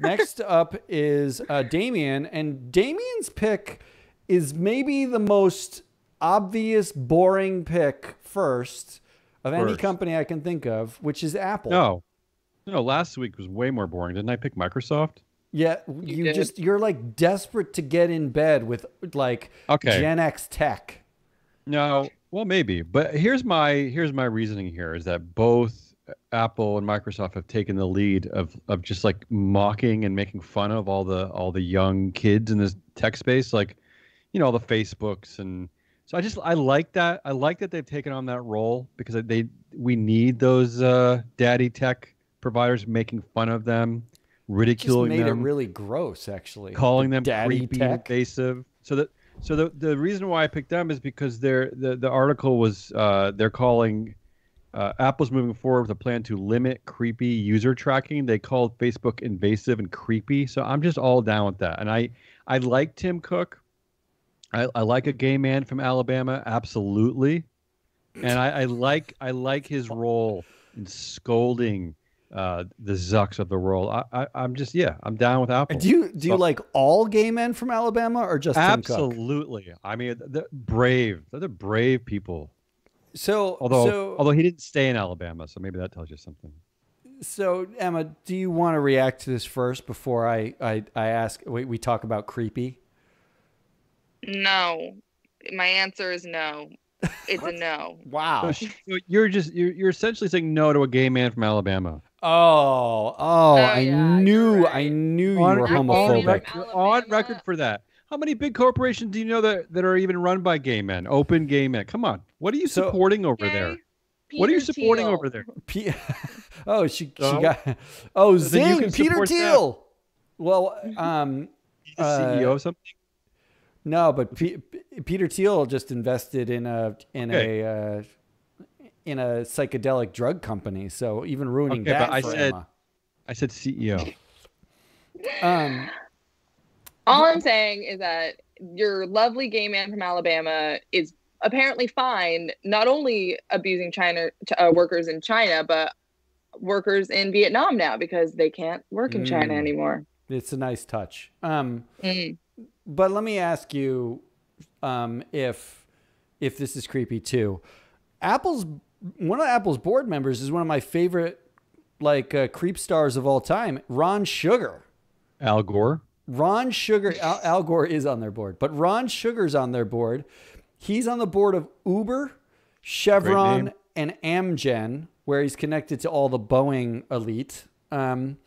Next up is uh, Damien, and Damien's pick is maybe the most obvious, boring pick first of first. any company I can think of, which is Apple. No, no, last week was way more boring. Didn't I pick Microsoft? Yeah, you, you just you're like desperate to get in bed with like okay. Gen X tech. No, well maybe, but here's my here's my reasoning here is that both Apple and Microsoft have taken the lead of of just like mocking and making fun of all the all the young kids in this tech space, like you know all the Facebooks and so I just I like that I like that they've taken on that role because they we need those uh, daddy tech providers making fun of them, ridiculing made them, it really gross actually, calling the them daddy creepy, tech. invasive. So that so the the reason why I picked them is because they're the the article was uh, they're calling uh, Apple's moving forward with a plan to limit creepy user tracking. They called Facebook invasive and creepy. So I'm just all down with that. And I, I like Tim Cook. I, I like a gay man from Alabama, absolutely. And I, I like I like his role in scolding uh, the Zucks of the world. I, I, am just yeah, I'm down with Apple. Do you do you like all gay men from Alabama or just absolutely? I mean, they're brave. They're the brave people. So although so, although he didn't stay in Alabama, so maybe that tells you something. So Emma, do you want to react to this first before I I, I ask? We, we talk about creepy. No, my answer is no. It's a no. Wow. So you're just you're, you're essentially saying no to a gay man from Alabama. Oh, oh, oh I, yeah, knew, right. I knew I knew you were homophobic. You're on record for that. How many big corporations do you know that, that are even run by gay men, open gay men? Come on. What are you so, supporting over there? Peter what are you supporting over there? P- oh, she, so, she got. Oh, so Zing, Peter Thiel. Well, um, He's CEO uh, of something. No, but P- Peter Thiel just invested in a in okay. a uh, in a psychedelic drug company. So even ruining okay, that. But I said, Emma. I said CEO. um, all mm-hmm. I'm saying is that your lovely gay man from Alabama is apparently fine, not only abusing China uh, workers in China, but workers in Vietnam now because they can't work in mm. China anymore. It's a nice touch. Um, mm. But let me ask you um, if if this is creepy too. Apple's one of Apple's board members is one of my favorite like uh, creep stars of all time, Ron Sugar. Al Gore. Ron Sugar, Al, Al, Gore is on their board, but Ron Sugar's on their board. He's on the board of Uber, Chevron, and Amgen, where he's connected to all the Boeing elite. Um,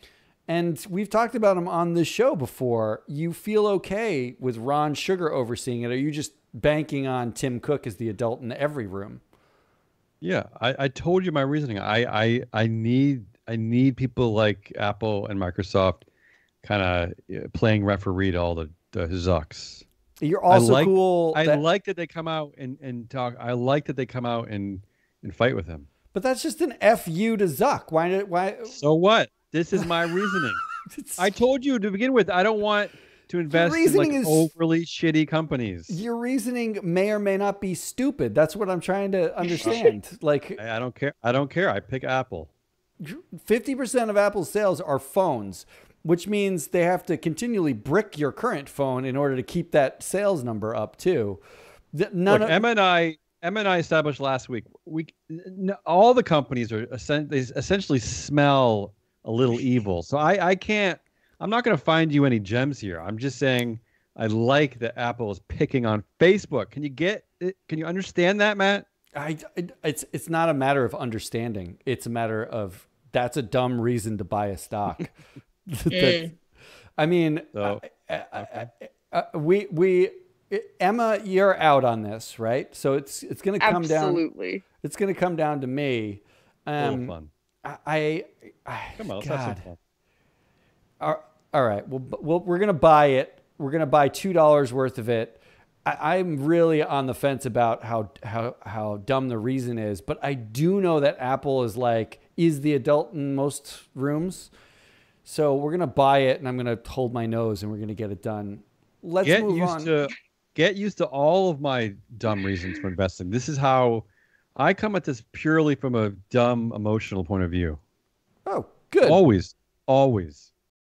and we've talked about him on this show before. You feel okay with Ron Sugar overseeing it? are you just banking on Tim Cook as the adult in every room? Yeah, I, I told you my reasoning. I, I I need I need people like Apple and Microsoft kind of playing referee to all the, the Zucks. You're also I like, cool. That, I like that they come out and, and talk. I like that they come out and, and fight with him. But that's just an fu to Zuck. Why did why? So what? This is my reasoning. I told you to begin with. I don't want to invest in like is, overly shitty companies. Your reasoning may or may not be stupid. That's what I'm trying to understand. like I, I don't care. I don't care. I pick Apple. 50% of Apple's sales are phones which means they have to continually brick your current phone in order to keep that sales number up too. None Look, of- M and I, and I established last week. We all the companies are they essentially smell a little evil. So I, I can't. I'm not going to find you any gems here. I'm just saying I like that Apple is picking on Facebook. Can you get it? Can you understand that, Matt? I, it's it's not a matter of understanding. It's a matter of that's a dumb reason to buy a stock. mm. I mean, so, I, I, I, uh, we we Emma, you're out on this, right? So it's it's going to come Absolutely. down. Absolutely, it's going to come down to me. Um, fun. I, I, come on, let's God. have some fun. all right, well, well, we're going to buy it. We're going to buy two dollars worth of it. I, am really on the fence about how how how dumb the reason is, but I do know that Apple is like is the adult in most rooms. So we're gonna buy it, and I'm gonna hold my nose, and we're gonna get it done. Let's get move used on. to get used to all of my dumb reasons for investing. This is how I come at this purely from a dumb emotional point of view. Oh, good. Always, always.